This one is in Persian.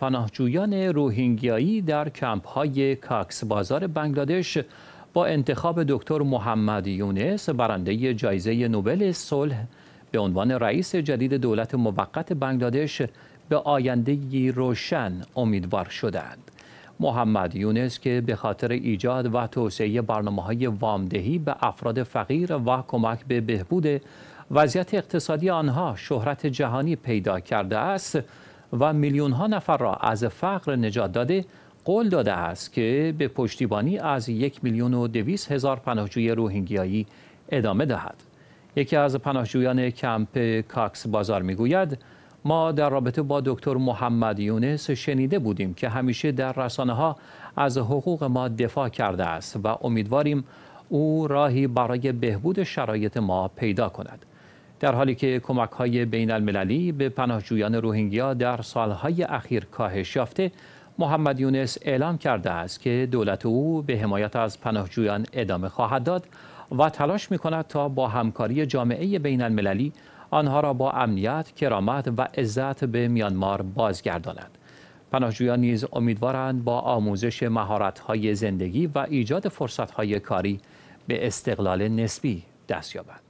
پناهجویان روهینگیایی در کمپ های کاکس بازار بنگلادش با انتخاب دکتر محمد یونس برنده جایزه نوبل صلح به عنوان رئیس جدید دولت موقت بنگلادش به آینده روشن امیدوار شدند. محمد یونس که به خاطر ایجاد و توسعه برنامه های وامدهی به افراد فقیر و کمک به بهبود وضعیت اقتصادی آنها شهرت جهانی پیدا کرده است، و میلیون ها نفر را از فقر نجات داده قول داده است که به پشتیبانی از یک میلیون و دویست هزار پناهجوی روهینگیایی ادامه دهد. یکی از پناهجویان کمپ کاکس بازار میگوید ما در رابطه با دکتر محمد یونس شنیده بودیم که همیشه در رسانه ها از حقوق ما دفاع کرده است و امیدواریم او راهی برای بهبود شرایط ما پیدا کند. در حالی که کمک های بین المللی به پناهجویان روهینگیا در سالهای اخیر کاهش یافته محمد یونس اعلام کرده است که دولت او به حمایت از پناهجویان ادامه خواهد داد و تلاش می کند تا با همکاری جامعه بین المللی آنها را با امنیت، کرامت و عزت به میانمار بازگرداند. پناهجویان نیز امیدوارند با آموزش مهارت‌های زندگی و ایجاد فرصت‌های کاری به استقلال نسبی دست یابند.